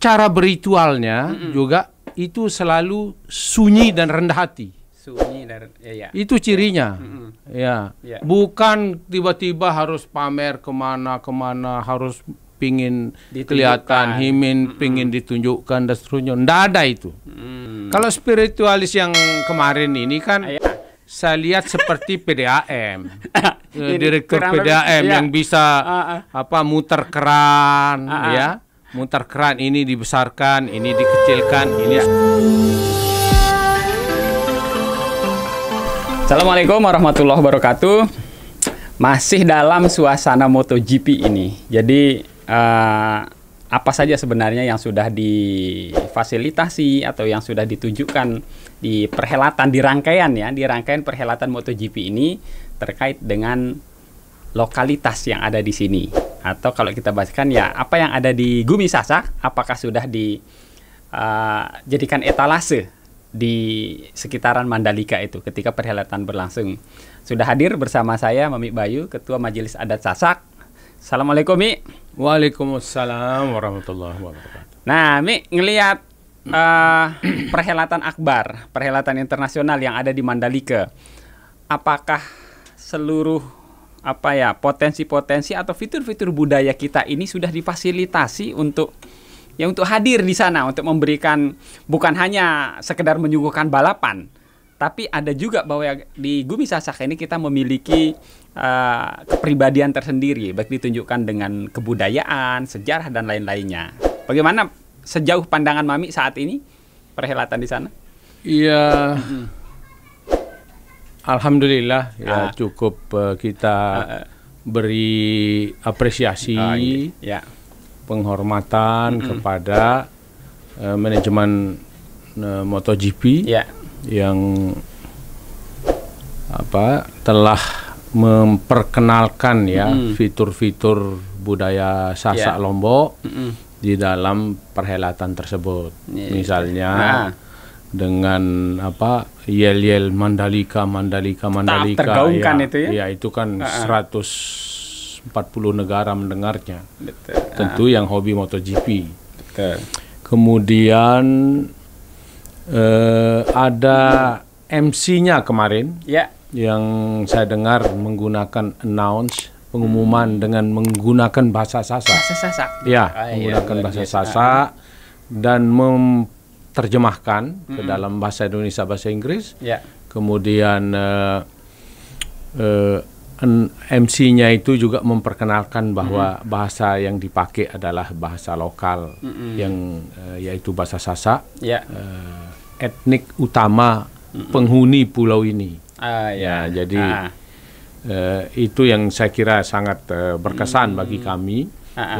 cara beritualnya mm -mm. juga itu selalu sunyi dan rendah hati. Sunyi dan ya, ya. Itu cirinya. Mm -mm. Ya. ya. Bukan tiba-tiba harus pamer kemana kemana harus pingin kelihatan himin mm -mm. pingin ditunjukkan dan seterusnya Tidak ada itu mm. kalau spiritualis yang kemarin ini kan Ayah. saya lihat seperti PDAM direktur PDAM iya. yang bisa uh, uh. apa muter keran uh, ya mutar keran ini dibesarkan, ini dikecilkan, ini ya. Assalamualaikum warahmatullahi wabarakatuh. Masih dalam suasana MotoGP ini. Jadi uh, apa saja sebenarnya yang sudah difasilitasi atau yang sudah ditujukan di perhelatan di rangkaian ya, di rangkaian perhelatan MotoGP ini terkait dengan lokalitas yang ada di sini atau kalau kita bahaskan ya apa yang ada di Gumi Sasa apakah sudah dijadikan uh, etalase di sekitaran Mandalika itu ketika perhelatan berlangsung. Sudah hadir bersama saya Mami Bayu, Ketua Majelis Adat Sasak. Assalamualaikum Mi. Waalaikumsalam warahmatullahi wabarakatuh. Nah Mi ngelihat uh, perhelatan akbar, perhelatan internasional yang ada di Mandalika. Apakah seluruh apa ya potensi-potensi atau fitur-fitur budaya kita ini sudah difasilitasi untuk ya untuk hadir di sana untuk memberikan bukan hanya sekedar menyuguhkan balapan tapi ada juga bahwa ya, di Gumi Sasak ini kita memiliki uh, kepribadian tersendiri baik ditunjukkan dengan kebudayaan sejarah dan lain-lainnya bagaimana sejauh pandangan Mami saat ini perhelatan di sana iya yeah. Alhamdulillah ya ah. cukup uh, kita ah, ah. beri apresiasi, oh, iya. ya. penghormatan mm -hmm. kepada uh, manajemen uh, MotoGP ya. yang apa telah memperkenalkan ya fitur fitur-fitur budaya Sasak ya. Lombok mm -mm. di dalam perhelatan tersebut, yeah. Ya, ya. misalnya. Nah dengan apa yel-yel Mandalika Mandalika Mandalika tak tergaungkan ya, itu ya. Ya itu kan uh -uh. 140 negara mendengarnya. Betul. Tentu ah. yang hobi MotoGP. Betul. Kemudian uh, ada MC-nya kemarin. Ya. Yang saya dengar menggunakan announce pengumuman hmm. dengan menggunakan bahasa Sasak. Bahasa Sasak. Ya, oh, menggunakan iya, bahasa iya. Sasak dan mem terjemahkan mm -hmm. ke dalam bahasa Indonesia bahasa Inggris. Yeah. Kemudian uh, eh, uh, eh, MC-nya itu juga memperkenalkan bahwa mm -hmm. bahasa yang dipakai adalah bahasa lokal mm -hmm. yang uh, yaitu bahasa Sasak, yeah. Ya. uh, etnik utama mm -hmm. penghuni pulau ini. uh, ya, ya jadi uh. uh, itu yang saya kira sangat uh, berkesan mm -hmm. bagi kami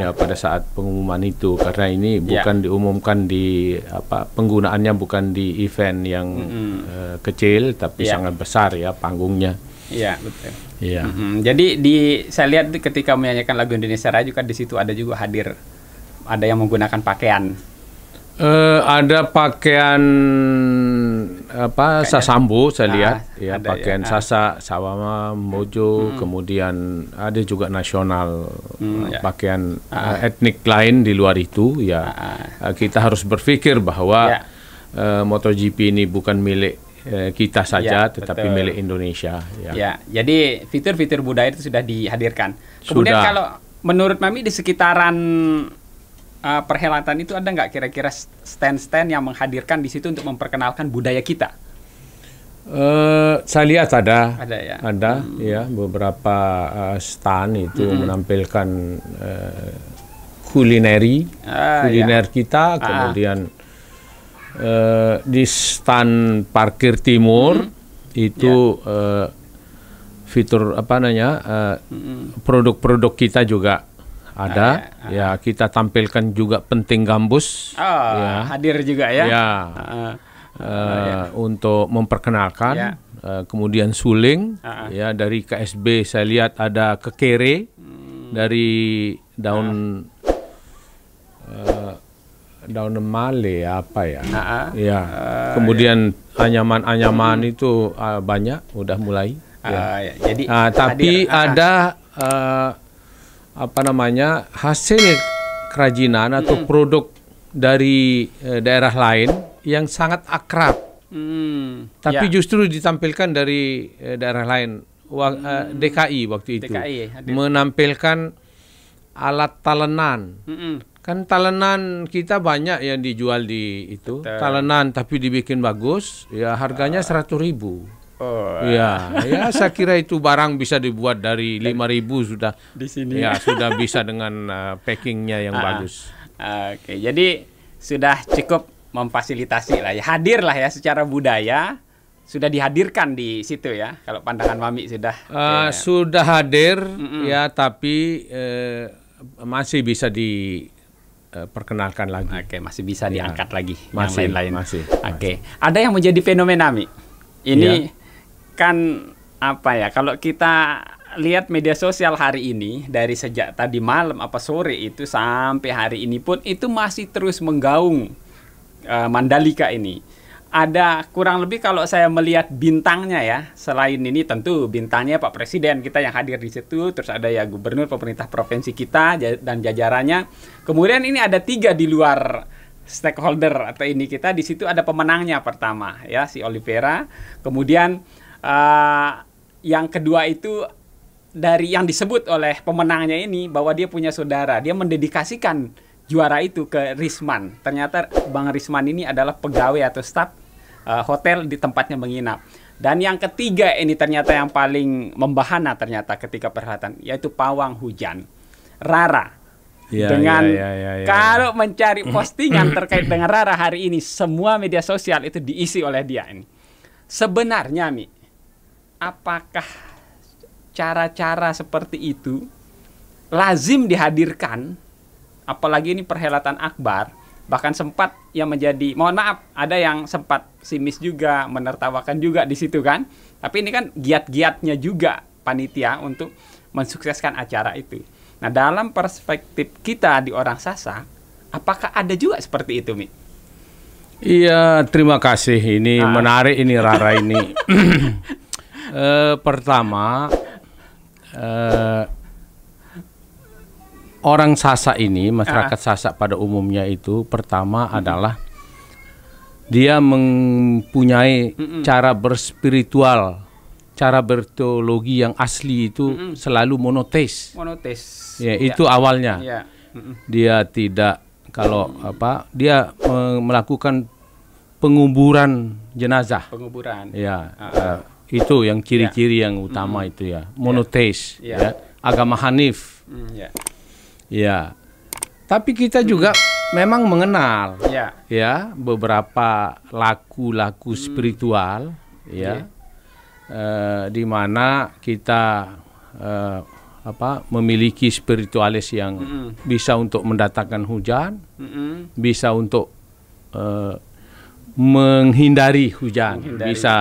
ya pada saat pengumuman itu karena ini ya. bukan yeah. diumumkan di apa penggunaannya bukan di event yang mm -hmm. uh, kecil tapi yeah. sangat besar ya panggungnya. Iya betul. Iya. Mm -hmm. Jadi di saya lihat ketika menyanyikan lagu Indonesia Raya juga di situ ada juga hadir ada yang menggunakan pakaian. Uh, ada pakaian apa Kayaknya sasambu saya nah, lihat ya, ya. pakaian ya. sasa sawama mojo hmm. kemudian ada juga nasional hmm, uh, pakaian ah. uh, etnik lain di luar itu ya uh, kita harus berpikir bahwa ya. uh, MotoGP ini bukan milik uh, kita ya, saja ya, tetapi betul. milik Indonesia ya. ya jadi fitur-fitur budaya itu sudah dihadirkan kemudian sudah. kalau menurut Mami di sekitaran uh, perhelatan itu ada nggak kira-kira stand-stand yang menghadirkan di situ untuk memperkenalkan budaya kita? Uh, saya lihat ada, ada ya, ada hmm. ya beberapa uh, stand itu hmm. menampilkan uh, kulineri, uh, kuliner ya. kita, uh. kemudian uh, di stand parkir timur hmm. itu yeah. Ya. uh, fitur apa namanya hmm. produk-produk uh, hmm. kita juga ada ah, ya. ya kita tampilkan juga penting gambus oh, ya. hadir juga ya, ya. Uh, uh, untuk memperkenalkan ya. uh, kemudian suling uh, ya dari KSB saya lihat ada kekere hmm. dari daun uh. Uh, daun male apa ya uh, ya uh, kemudian anyaman-anyaman itu uh, banyak udah mulai uh, ya. Ya. jadi uh, tapi ada uh, apa namanya hasil kerajinan atau hmm. produk dari e, daerah lain yang sangat akrab, hmm. tapi ya. justru ditampilkan dari e, daerah lain. Wa, eh, hmm. DKI waktu itu DKI, ya, menampilkan alat talenan. Hmm. Kan talenan kita banyak yang dijual di itu Betul. talenan, tapi dibikin bagus, ya harganya ah. seratus ribu. Oh. Ya, eh. ya saya kira itu barang bisa dibuat dari lima ribu sudah di sini. Ya, sudah bisa dengan uh, packingnya yang ah, ah, bagus. Oke, jadi sudah cukup memfasilitasi lah ya. Hadirlah ya secara budaya sudah dihadirkan di situ ya. Kalau pandangan Mami sudah uh, ya. sudah hadir mm -mm. ya, tapi uh, masih bisa di perkenalkan lagi. Oke, masih bisa ya. diangkat lagi masih, yang lain-lain. Masih. Oke. Masih. Ada yang menjadi fenomena Mi. Ini ya kan apa ya kalau kita lihat media sosial hari ini dari sejak tadi malam apa sore itu sampai hari ini pun itu masih terus menggaung uh, Mandalika ini. Ada kurang lebih kalau saya melihat bintangnya ya. Selain ini tentu bintangnya Pak Presiden kita yang hadir di situ, terus ada ya gubernur pemerintah provinsi kita dan jajarannya. Kemudian ini ada tiga di luar stakeholder atau ini kita di situ ada pemenangnya pertama ya si Olivera kemudian uh, yang kedua itu dari yang disebut oleh pemenangnya ini bahwa dia punya saudara dia mendedikasikan juara itu ke Risman ternyata Bang Risman ini adalah pegawai atau staf uh, hotel di tempatnya menginap dan yang ketiga ini ternyata yang paling membahana ternyata ketika perhelatan yaitu pawang hujan Rara Ya, dengan ya, ya, ya, ya. kalau mencari postingan terkait dengan Rara hari ini semua media sosial itu diisi oleh dia ini. Sebenarnya Mi, apakah cara-cara seperti itu lazim dihadirkan apalagi ini perhelatan akbar bahkan sempat yang menjadi mohon maaf ada yang sempat simis juga menertawakan juga di situ kan tapi ini kan giat-giatnya juga panitia untuk mensukseskan acara itu nah dalam perspektif kita di orang sasa, apakah ada juga seperti itu Mi? Iya terima kasih ini nah. menarik ini Rara ini Eh, pertama uh, orang Sasak ini masyarakat ah. Sasak pada umumnya itu pertama hmm. adalah dia mempunyai mm -mm. cara berspiritual, cara bertologi yang asli itu mm -mm. selalu monoteis. Monoteis. Ya, ya. itu awalnya. Ya. Mm -mm. Dia tidak kalau apa? Dia melakukan penguburan jenazah. Penguburan. Ya. Uh ah. -huh. Eh, uh, itu yang ciri-ciri ya. yang utama mm. itu ya. Monoteis ya. ya. ya. Agama hanif. Hmm, ya. yeah. Tapi kita juga hmm. memang mengenal ya, ya beberapa laku-laku mm. spiritual ya uh, di mana kita uh, apa memiliki spiritualis yang mm bisa untuk mendatangkan hujan, mm -mm. bisa untuk uh, menghindari hujan menghindari. bisa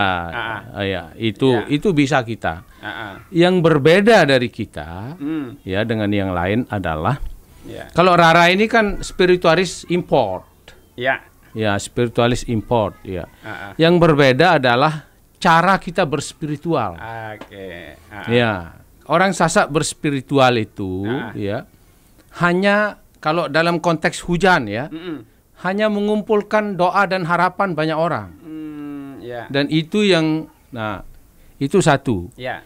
uh, ya itu ya. itu bisa kita uh, yang berbeda dari kita hmm. ya dengan yang lain adalah ya. kalau Rara ini kan spiritualis import ya ya spiritualis import ya uh, yang berbeda adalah cara kita berspiritual okay. ya orang sasak berspiritual itu ya hanya kalau dalam konteks hujan ya mm -mm hanya mengumpulkan doa dan harapan banyak orang. Hmm, yeah. Dan itu yang nah itu satu. Yeah.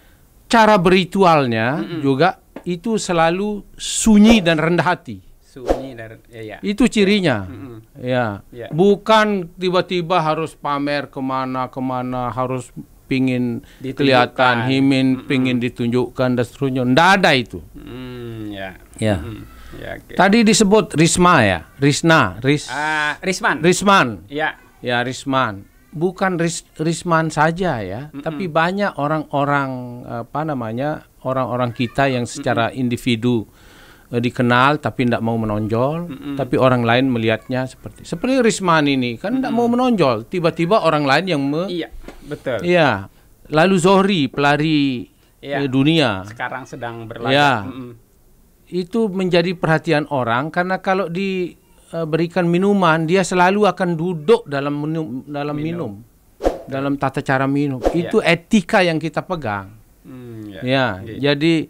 Cara beritualnya mm -mm. juga itu selalu sunyi dan rendah hati. Sunyi dan ya, ya. Itu cirinya. Mm -mm. Ya. Yeah. Ya. Bukan tiba-tiba harus pamer kemana kemana harus pingin ditunjukkan. kelihatan, himin mm -mm. pingin ditunjukkan dan seterusnya. Tidak ada itu. Mm, ya. Yeah. Ya. Mm -mm Ya, okay. Tadi disebut Risma ya, Risna, Ris. Uh, Risman. Risman. Ya. Ya Risman. Bukan Ris, Risman saja ya, mm -mm. tapi banyak orang-orang apa namanya orang-orang kita yang secara mm -mm. individu eh, dikenal tapi tidak mau menonjol, mm -mm. tapi orang lain melihatnya seperti seperti Risman ini kan tidak mm -mm. mau menonjol, tiba-tiba orang lain yang me Iya, betul. Iya. Lalu Zohri pelari ya. dunia sekarang sedang berlari. Ya. Mm -mm itu menjadi perhatian orang karena kalau diberikan e, minuman dia selalu akan duduk dalam minum dalam minum, minum dalam tata cara minum yeah. itu etika yang kita pegang mm, yeah. ya yeah. Ya, jadi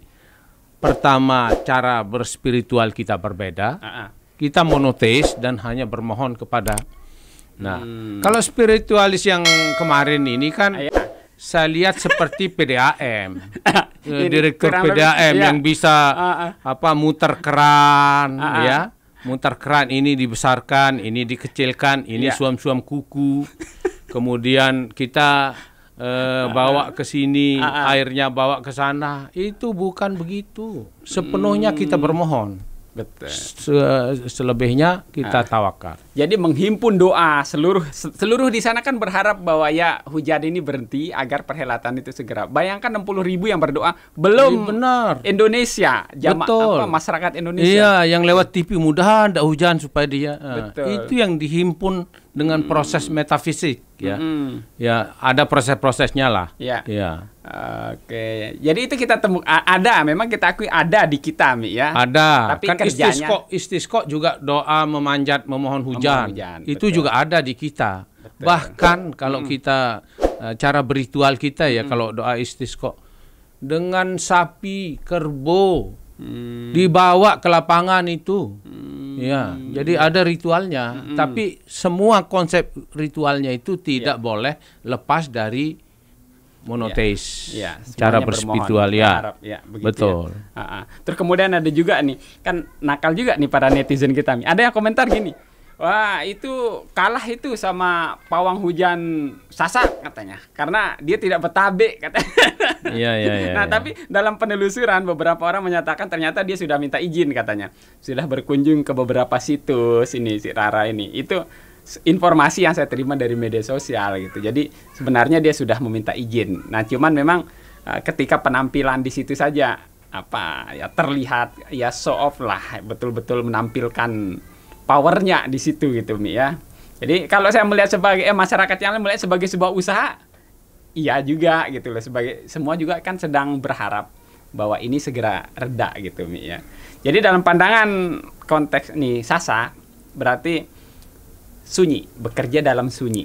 pertama cara berspiritual kita berbeda uh -uh. kita monoteis dan hanya bermohon kepada nah mm. kalau spiritualis yang kemarin ini kan Ayah saya lihat seperti PDAM Ini, eh, direktur PDAM ya. yang bisa uh, uh. apa muter keran uh, uh. ya muter keran ini dibesarkan ini dikecilkan ini iya. suam-suam kuku kemudian kita uh, uh, bawa ke sini uh, uh. airnya bawa ke sana itu bukan begitu sepenuhnya hmm. kita bermohon Betul. selebihnya kita ah. tawakal. Jadi menghimpun doa seluruh seluruh di sana kan berharap bahwa ya hujan ini berhenti agar perhelatan itu segera. Bayangkan 60 ribu yang berdoa belum ya, benar. Indonesia jama, Betul. Apa, masyarakat Indonesia. Iya yang lewat TV mudah ada hujan supaya dia. Ah. Betul. itu yang dihimpun dengan hmm. proses metafisik ya. Hmm. Ya ada proses-prosesnya lah. Ya. ya. Oke, jadi itu kita temu ada, memang kita akui ada di kita, Mi ya. Ada. Tapi kan kerjanya, istisqo, istisqo juga doa memanjat memohon hujan. Memohon hujan itu betul. juga ada di kita. Betul. Bahkan betul. Hmm. kalau hmm. kita e, cara beritual kita ya, hmm. kalau doa istisqo dengan sapi kerbau hmm. dibawa ke lapangan itu, hmm. ya. Jadi ada ritualnya, hmm. tapi semua konsep ritualnya itu tidak ya. boleh lepas dari monoteis, iya, iya, ya, ya, cara berspiritual ya, ya betul. Ya. Uh Terus kemudian ada juga nih, kan nakal juga nih para netizen kita nih. Ada yang komentar gini, wah itu kalah itu sama pawang hujan sasa katanya, karena dia tidak betabe katanya. Iya iya. Ya, nah ya. tapi dalam penelusuran beberapa orang menyatakan ternyata dia sudah minta izin katanya, sudah berkunjung ke beberapa situs ini si Rara ini itu informasi yang saya terima dari media sosial gitu. Jadi sebenarnya dia sudah meminta izin. Nah, cuman memang uh, ketika penampilan di situ saja apa ya terlihat ya show off lah betul-betul menampilkan powernya di situ gitu Mi ya. Jadi kalau saya melihat sebagai eh, masyarakat yang melihat sebagai sebuah usaha iya juga gitu loh sebagai semua juga kan sedang berharap bahwa ini segera reda gitu Mi ya. Jadi dalam pandangan konteks nih Sasa berarti sunyi bekerja dalam sunyi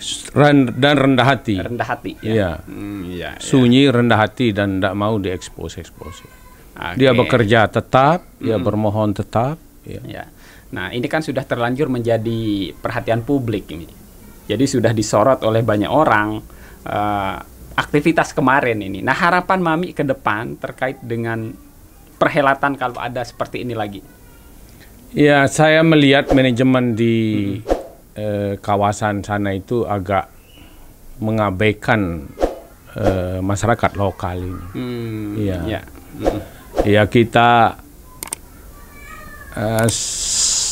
dan rendah hati rendah hati ya, ya. Hmm, ya sunyi ya. rendah hati dan tidak mau diekspos ekspos ya. okay. dia bekerja tetap hmm. dia bermohon tetap ya. ya nah ini kan sudah terlanjur menjadi perhatian publik ini jadi sudah disorot oleh banyak orang uh, aktivitas kemarin ini nah harapan mami ke depan terkait dengan perhelatan kalau ada seperti ini lagi ya saya melihat manajemen di hmm eh, kawasan sana itu agak mengabaikan eh, masyarakat lokal ini. Hmm, iya. ya. Hmm. Ya. kita eh,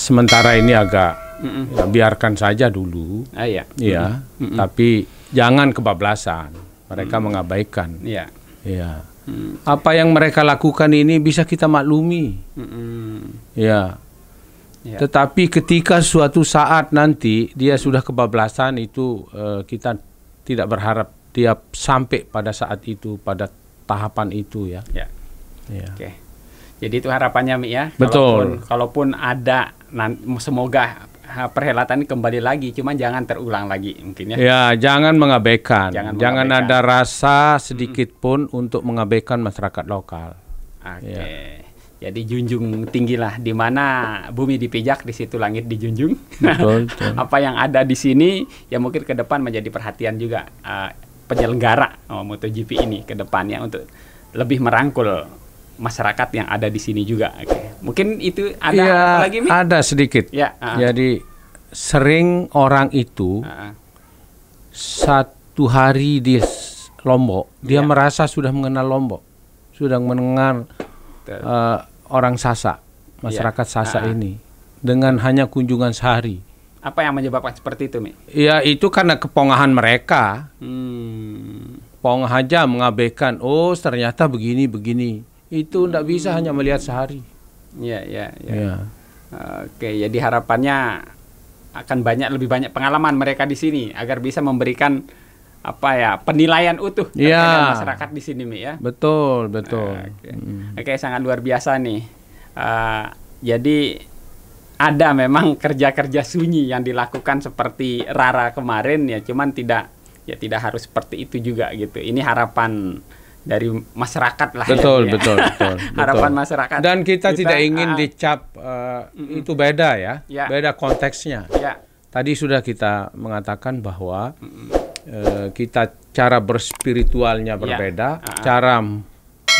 sementara ini agak hmm. Ya, biarkan saja dulu. Ah, iya. Ya, mm -mm. tapi jangan kebablasan. Mereka mm. mengabaikan. Iya. Iya. Mm. Apa yang mereka lakukan ini bisa kita maklumi. Mm Ya. Ya. Tetapi ketika suatu saat nanti dia sudah kebablasan itu uh, kita tidak berharap dia sampai pada saat itu pada tahapan itu ya. Ya. ya. Oke. Jadi itu harapannya Mi ya. Betul. Kalaupun, kalaupun ada semoga perhelatan ini kembali lagi, cuman jangan terulang lagi mungkin ya. Ya, jangan mengabaikan. Jangan, jangan mengabaikan. ada rasa sedikit pun -hmm. untuk mengabaikan masyarakat lokal. Oke. Okay. Ya. Jadi ya, junjung tinggilah di mana bumi dipijak di situ langit dijunjung. Betul, betul. Apa yang ada di sini ya mungkin ke depan menjadi perhatian juga uh, penyelenggara oh, MotoGP ini ke depannya untuk lebih merangkul masyarakat yang ada di sini juga. Okay. Mungkin itu ada ya, lagi Mi? Ada sedikit. Ya, uh -uh. Jadi sering orang itu uh -uh. satu hari di Lombok, dia ya. merasa sudah mengenal Lombok, sudah mendengar uh, orang sasak masyarakat yeah. Sasa uh ini dengan hanya kunjungan sehari. Apa yang menyebabkan seperti itu, Mi? Ya, itu karena kepongahan mereka. Hmm. mengabaikan, oh ternyata begini begini. Itu tidak hmm. bisa hanya melihat sehari. Iya, iya, iya. iya. ya. Oke, jadi harapannya akan banyak lebih banyak pengalaman mereka di sini agar bisa memberikan apa ya penilaian utuh yeah. Iya. masyarakat di sini Mi ya. Betul, betul. Nah, oke, okay. hmm. okay, sangat luar biasa nih. Uh, jadi ada memang kerja-kerja sunyi yang dilakukan seperti Rara kemarin ya, cuman tidak ya tidak harus seperti itu juga gitu. Ini harapan dari masyarakat lah. Betul, ya. betul, ya. betul. harapan masyarakat. Dan kita, kita tidak ingin uh, dicap uh, mm itu beda ya, ya. beda konteksnya. Ya. Tadi sudah kita mengatakan bahwa Eh, kita cara berspiritualnya ya. berbeda, yeah. uh ah. cara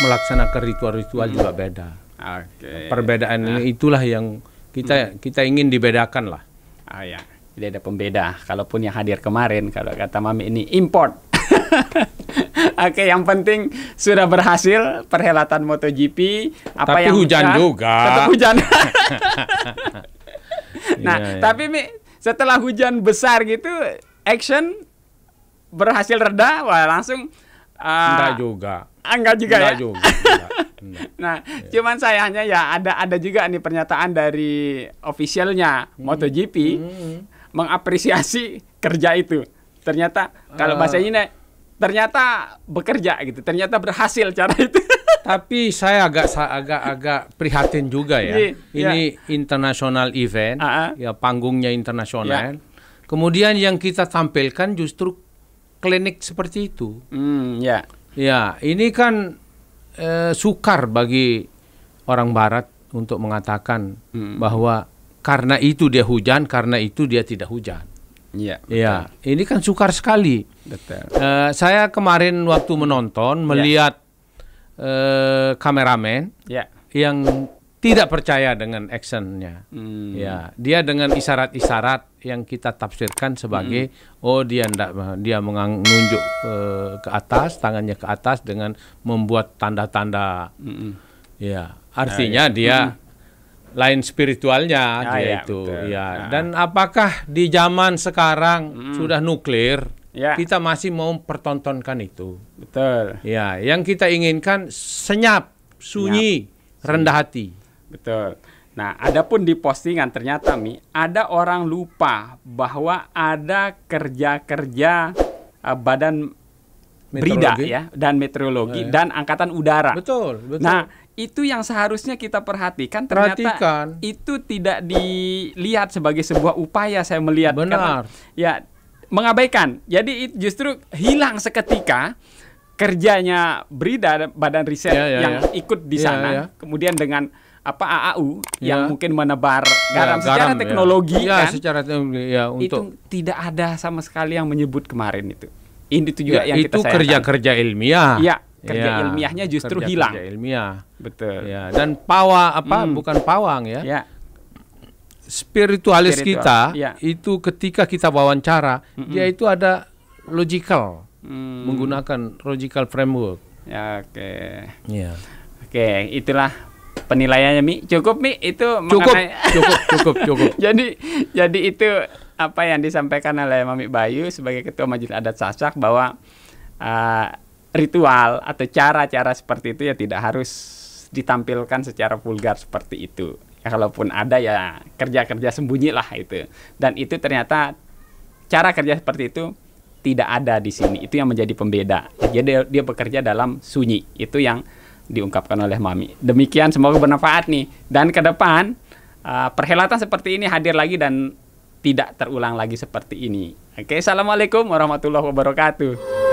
melaksanakan ritual-ritual hmm. juga beda. Okay. Perbedaan uh. itulah yang kita hmm. kita ingin dibedakan lah. Ah ya, tidak ada pembeda. Kalaupun yang hadir kemarin, kalau kata mami ini import. Oke, yang penting sudah berhasil perhelatan MotoGP. Apa Tapi yang hujan bisa, juga. Tetap hujan. nah, iya, iya. tapi setelah hujan besar gitu, action berhasil reda wah langsung uh, enggak juga ah, enggak juga enggak ya juga, enggak, nah yeah. cuman sayangnya ya ada ada juga nih pernyataan dari officialnya hmm. MotoGP hmm. mengapresiasi kerja itu ternyata kalau uh, bahasa ini ternyata bekerja gitu ternyata berhasil cara itu tapi saya agak saya agak agak prihatin juga ya yeah, ini yeah. internasional event uh -huh. ya panggungnya internasional yeah. kemudian yang kita tampilkan justru klinik seperti itu. Mm, ya. Ya, ini kan eh, sukar bagi orang Barat untuk mengatakan mm. bahwa karena itu dia hujan, karena itu dia tidak hujan. Iya. Ya, ya ini kan sukar sekali. Betul. Uh, saya kemarin waktu menonton ya. melihat yeah. uh, kameramen yeah. yang tidak percaya dengan actionnya. Hmm. Ya, dia dengan isyarat-isyarat yang kita tafsirkan sebagai hmm. oh dia ndak dia menunjuk uh, eh, ke atas tangannya ke atas dengan membuat tanda-tanda. Hmm. Ya, nah, artinya nah, ya. dia hmm. lain spiritualnya ah, ya, dia ya, itu. Betul. Ya, nah. dan apakah di zaman sekarang hmm. sudah nuklir? Ya. Kita masih mau pertontonkan itu. Betul. Ya, yang kita inginkan senyap, sunyi, senyap. rendah hati. Betul. Nah, adapun di postingan ternyata Mi ada orang lupa bahwa ada kerja-kerja uh, badan Brida ya dan meteorologi ya, ya. dan angkatan udara. Betul, betul. Nah, itu yang seharusnya kita perhatikan ternyata perhatikan. itu tidak dilihat sebagai sebuah upaya saya melihat Benar. Karena, ya mengabaikan. Jadi justru hilang seketika kerjanya Brida Badan Riset ya, ya, yang ya. ikut di ya, sana ya. kemudian dengan apa AAU ya. yang mungkin menebar ya, garam ya, iya, kan? secara teknologi ya. kan. Ya, secara teknologi ya untuk itu tidak ada sama sekali yang menyebut kemarin itu. Ini itu juga ya, yang itu kerja-kerja ilmiah. Ya, kerja ya, ilmiahnya justru kerja, hilang. Kerja ilmiah. Betul. Ya, dan pawa apa hmm. bukan pawang ya. ya. Spiritualis spiritualis kita ya. itu ketika kita wawancara, mm dia itu ada logical hmm. menggunakan logical framework. Ya, Oke. Okay. Ya. Oke, itulah penilaiannya Mi cukup Mi itu cukup mengenai... cukup cukup cukup jadi jadi itu apa yang disampaikan oleh Mami Bayu sebagai ketua Majelis Adat Sasak bahwa uh, ritual atau cara-cara seperti itu ya tidak harus ditampilkan secara vulgar seperti itu ya kalaupun ada ya kerja-kerja sembunyi lah itu dan itu ternyata cara kerja seperti itu tidak ada di sini itu yang menjadi pembeda jadi dia bekerja dalam sunyi itu yang diungkapkan oleh Mami. Demikian semoga bermanfaat nih dan ke depan uh, perhelatan seperti ini hadir lagi dan tidak terulang lagi seperti ini. Oke, assalamualaikum warahmatullahi wabarakatuh.